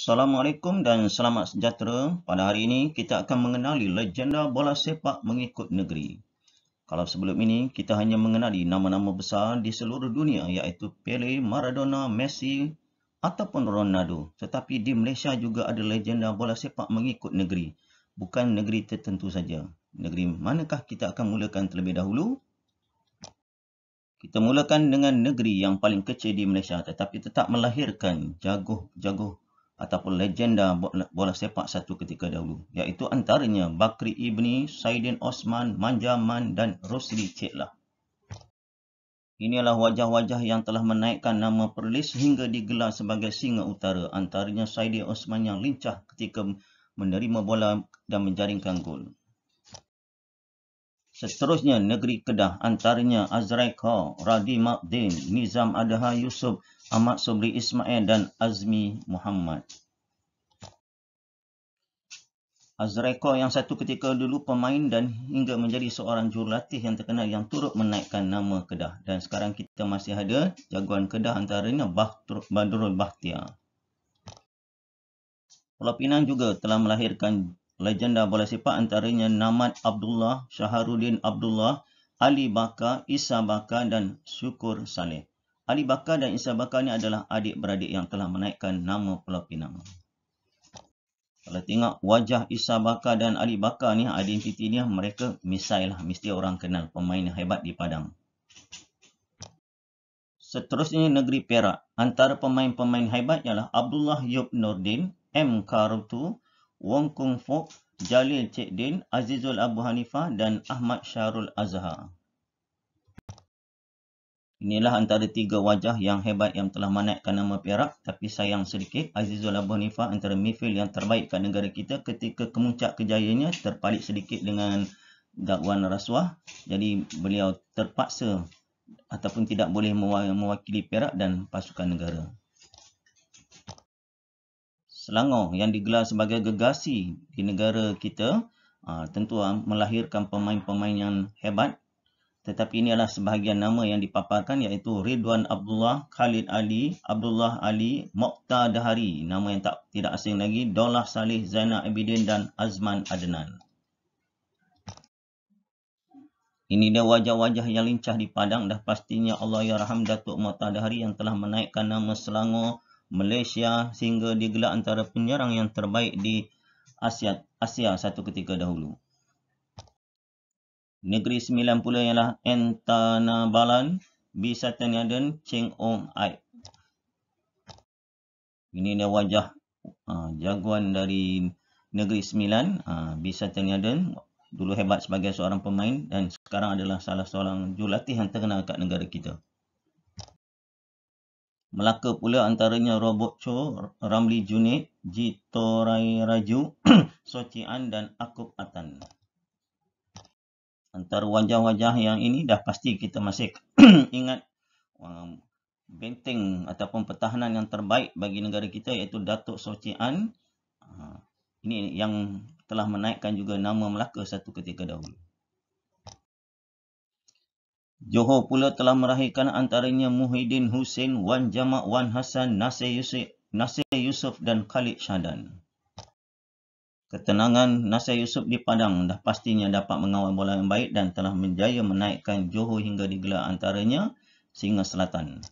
Assalamualaikum dan selamat sejahtera. Pada hari ini, kita akan mengenali legenda bola sepak mengikut negeri. Kalau sebelum ini, kita hanya mengenali nama-nama besar di seluruh dunia iaitu Pele, Maradona, Messi ataupun Ronaldo. Tetapi di Malaysia juga ada legenda bola sepak mengikut negeri. Bukan negeri tertentu saja. Negeri manakah kita akan mulakan terlebih dahulu? Kita mulakan dengan negeri yang paling kecil di Malaysia tetapi tetap melahirkan jagoh-jagoh ataupun legenda bola sepak satu ketika dahulu iaitu antaranya Bakri Ibni, Saidin Osman, Manjaman dan Rosli Cikla. Inilah wajah-wajah yang telah menaikkan nama Perlis hingga digelar sebagai singa utara antaranya Saidin Osman yang lincah ketika menerima bola dan menjaringkan gol. Seterusnya negeri Kedah antaranya Azraiqa, Radhi Ma'din, Nizam Adha Yusuf, Ahmad Subri Ismail dan Azmi Muhammad. Azraiqa yang satu ketika dulu pemain dan hingga menjadi seorang jurulatih yang terkenal yang turut menaikkan nama Kedah. Dan sekarang kita masih ada jagoan Kedah antaranya Bahtur, Badrul Bahtiar. Pulau Pinang juga telah melahirkan legenda bola sepak antaranya Namat Abdullah, Shaharudin Abdullah, Ali Baka, Isa Baka dan Syukur Saleh. Ali Baka dan Isa Baka ni adalah adik-beradik yang telah menaikkan nama Pulau Pinang. Kalau tengok wajah Isa Baka dan Ali Baka ni, identiti ni mereka misai lah. Mesti orang kenal pemain yang hebat di Padang. Seterusnya negeri Perak. Antara pemain-pemain hebat ialah Abdullah Yub Nordin, M. Karutu, Wong Kung Fok, Jalil Cik Din, Azizul Abu Hanifah dan Ahmad Syarul Azhar. Inilah antara tiga wajah yang hebat yang telah menaikkan nama Perak tapi sayang sedikit Azizul Abu Hanifah antara mifil yang terbaik kat negara kita ketika kemuncak kejayaannya terpalit sedikit dengan dakwaan rasuah. Jadi beliau terpaksa ataupun tidak boleh mewakili Perak dan pasukan negara. Selangor yang digelar sebagai gegasi di negara kita ah, tentu ah, melahirkan pemain-pemain yang hebat tetapi ini adalah sebahagian nama yang dipaparkan iaitu Ridwan Abdullah, Khalid Ali, Abdullah Ali, Mokta Dahari nama yang tak tidak asing lagi, Dolah Salih, Zainal Abidin dan Azman Adnan ini dia wajah-wajah yang lincah di Padang dah pastinya Allah Ya Rahman Datuk Mokta Dahari yang telah menaikkan nama Selangor Malaysia sehingga digelar antara penyerang yang terbaik di Asia, Asia satu ketika dahulu. Negeri sembilan pula ialah Antanabalan, Bisataniaden, Cheng Ong Ai. Ini dia wajah ha, jagoan dari Negeri Sembilan, Bisa ha, Bisataniaden. Dulu hebat sebagai seorang pemain dan sekarang adalah salah seorang jurulatih yang terkenal kat negara kita. Melaka pula antaranya Robot Cho, Ramli Junid, Jito Rai Raju, Sochi An dan Akub Atan. Antara wajah-wajah yang ini dah pasti kita masih ingat um, benteng ataupun pertahanan yang terbaik bagi negara kita iaitu Datuk Sochi An. Uh, ini yang telah menaikkan juga nama Melaka satu ketika dahulu. Johor pula telah merahikan antaranya Muhyiddin Hussein, Wan Jamak, Wan Hassan, Nasir Yusuf, Yusuf dan Khalid Shahdan. Ketenangan Nasir Yusuf di Padang dah pastinya dapat mengawal bola yang baik dan telah menjaya menaikkan Johor hingga digelar antaranya Singa Selatan.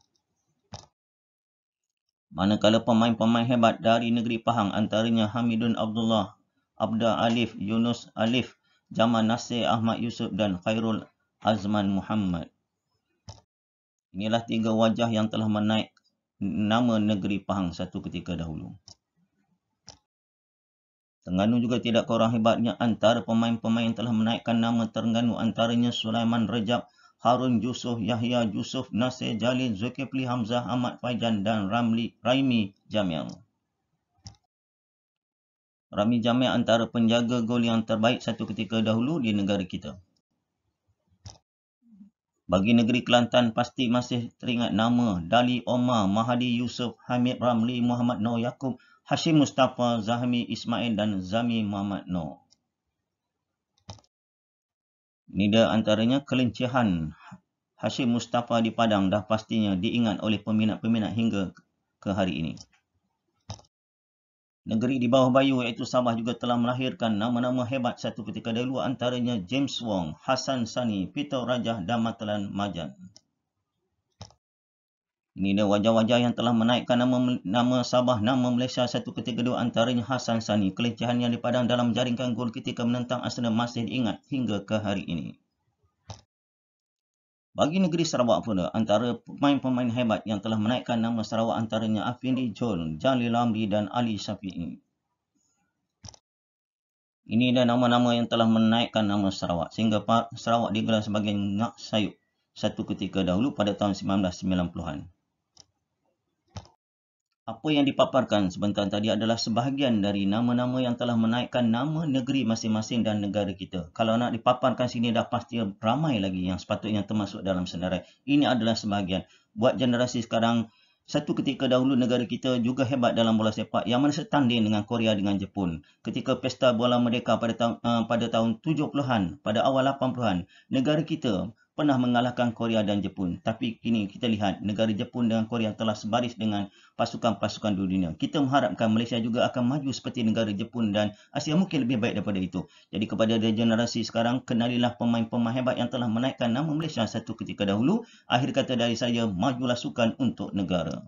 Manakala pemain-pemain hebat dari negeri Pahang antaranya Hamidun Abdullah, Abda Alif, Yunus Alif, Jamal Nasir Ahmad Yusuf dan Khairul Azman Muhammad. Inilah tiga wajah yang telah menaik nama negeri Pahang satu ketika dahulu. Terengganu juga tidak kurang hebatnya antara pemain-pemain yang telah menaikkan nama Terengganu antaranya Sulaiman Rejab, Harun Yusof, Yahya Yusof, Nasir Jalil, Zulkifli Hamzah, Ahmad Faizan dan Ramli Raimi Jamil. Ramli Jamil antara penjaga gol yang terbaik satu ketika dahulu di negara kita. Bagi negeri Kelantan pasti masih teringat nama Dali Omar, Mahadi Yusuf, Hamid Ramli, Muhammad Noor Yaakob, Hashim Mustafa, Zahmi Ismail dan Zami Muhammad Noor. Nida antaranya kelincihan Hashim Mustafa di Padang dah pastinya diingat oleh peminat-peminat hingga ke hari ini. Negeri di bawah bayu iaitu Sabah juga telah melahirkan nama-nama hebat satu ketika dahulu antaranya James Wong, Hassan Sani, Peter Rajah dan Matlan Majan. Ini dia wajah-wajah yang telah menaikkan nama, nama Sabah, nama Malaysia satu ketika dahulu antaranya Hassan Sani. Kelecehan yang dipadang dalam jaringkan gol ketika menentang Arsenal masih diingat hingga ke hari ini. Bagi negeri Sarawak pula, antara pemain-pemain hebat yang telah menaikkan nama Sarawak antaranya Afindi John, Jalil Amri dan Ali Syafi'i. Ini adalah nama-nama yang telah menaikkan nama Sarawak sehingga Sarawak digelar sebagai nak Sayuk satu ketika dahulu pada tahun 1990-an. Apa yang dipaparkan sebentar tadi adalah sebahagian dari nama-nama yang telah menaikkan nama negeri masing-masing dan negara kita. Kalau nak dipaparkan sini dah pasti ramai lagi yang sepatutnya termasuk dalam senarai. Ini adalah sebahagian. Buat generasi sekarang, satu ketika dahulu negara kita juga hebat dalam bola sepak yang mana setanding dengan Korea dengan Jepun. Ketika pesta bola merdeka pada, ta- eh, pada tahun 70-an, pada awal 80-an, negara kita pernah mengalahkan Korea dan Jepun. Tapi kini kita lihat negara Jepun dengan Korea telah sebaris dengan pasukan-pasukan dunia. Kita mengharapkan Malaysia juga akan maju seperti negara Jepun dan Asia mungkin lebih baik daripada itu. Jadi kepada generasi sekarang, kenalilah pemain-pemain hebat yang telah menaikkan nama Malaysia satu ketika dahulu. Akhir kata dari saya, majulah sukan untuk negara.